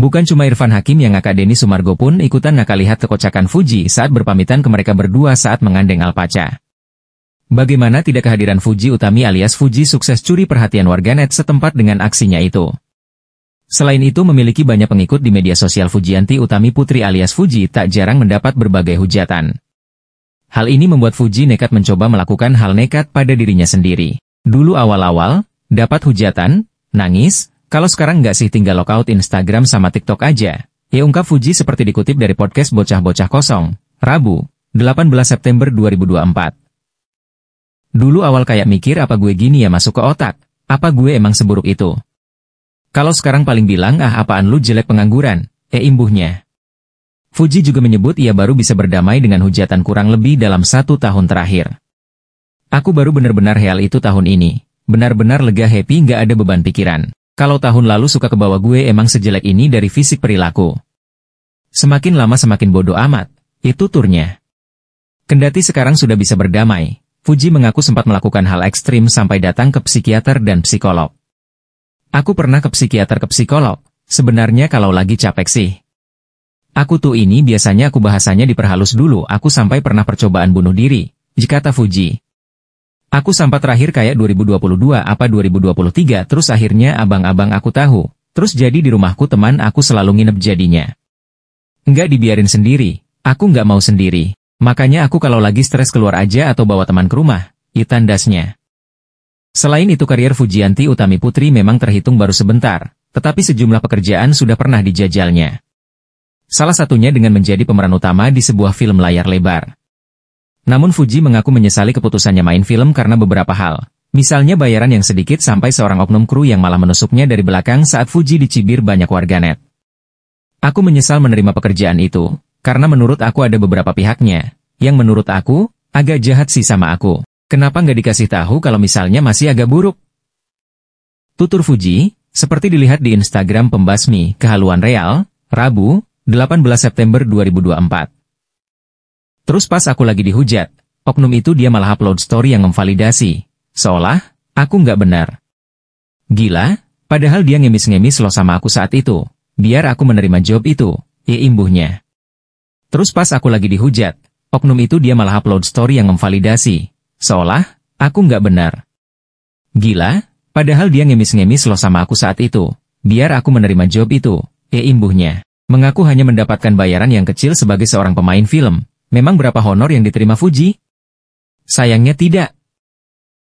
Bukan cuma Irfan Hakim yang ngakak Denny Sumargo pun ikutan ngakak lihat kekocakan Fuji saat berpamitan ke mereka berdua saat mengandeng Alpaca. Bagaimana tidak kehadiran Fuji Utami alias Fuji sukses curi perhatian warganet setempat dengan aksinya itu. Selain itu memiliki banyak pengikut di media sosial Fujianti Utami Putri alias Fuji tak jarang mendapat berbagai hujatan. Hal ini membuat Fuji nekat mencoba melakukan hal nekat pada dirinya sendiri. Dulu awal-awal, dapat hujatan, nangis, kalau sekarang nggak sih tinggal lockout Instagram sama TikTok aja. Ya ungkap Fuji seperti dikutip dari podcast Bocah-Bocah Kosong, Rabu, 18 September 2024. Dulu awal kayak mikir apa gue gini ya masuk ke otak, apa gue emang seburuk itu. Kalau sekarang paling bilang ah apaan lu jelek pengangguran, eh imbuhnya. Fuji juga menyebut ia baru bisa berdamai dengan hujatan kurang lebih dalam satu tahun terakhir. Aku baru benar-benar heal itu tahun ini, benar-benar lega happy nggak ada beban pikiran. Kalau tahun lalu suka ke bawah gue emang sejelek ini dari fisik perilaku. Semakin lama semakin bodoh amat, itu turnya. Kendati sekarang sudah bisa berdamai, Fuji mengaku sempat melakukan hal ekstrim sampai datang ke psikiater dan psikolog. Aku pernah ke psikiater ke psikolog, sebenarnya kalau lagi capek sih. Aku tuh ini biasanya aku bahasanya diperhalus dulu, aku sampai pernah percobaan bunuh diri, jika kata Fuji, Aku sampai terakhir kayak 2022 apa 2023 terus akhirnya abang-abang aku tahu. Terus jadi di rumahku teman aku selalu nginep jadinya. Nggak dibiarin sendiri, aku nggak mau sendiri. Makanya aku kalau lagi stres keluar aja atau bawa teman ke rumah, itandasnya. Selain itu karier Fujianti Utami Putri memang terhitung baru sebentar, tetapi sejumlah pekerjaan sudah pernah dijajalnya. Salah satunya dengan menjadi pemeran utama di sebuah film layar lebar. Namun Fuji mengaku menyesali keputusannya main film karena beberapa hal. Misalnya bayaran yang sedikit sampai seorang oknum kru yang malah menusuknya dari belakang saat Fuji dicibir banyak warganet. Aku menyesal menerima pekerjaan itu, karena menurut aku ada beberapa pihaknya, yang menurut aku, agak jahat sih sama aku. Kenapa nggak dikasih tahu kalau misalnya masih agak buruk? Tutur Fuji, seperti dilihat di Instagram pembasmi kehaluan real, Rabu, 18 September 2024. Terus pas aku lagi dihujat, oknum itu dia malah upload story yang memvalidasi. Seolah, aku nggak benar. Gila, padahal dia ngemis-ngemis lo sama aku saat itu. Biar aku menerima job itu, ya imbuhnya. Terus pas aku lagi dihujat, oknum itu dia malah upload story yang memvalidasi. Seolah, aku nggak benar. Gila, padahal dia ngemis-ngemis lo sama aku saat itu. Biar aku menerima job itu, ya imbuhnya. Mengaku hanya mendapatkan bayaran yang kecil sebagai seorang pemain film, Memang berapa honor yang diterima Fuji? Sayangnya tidak.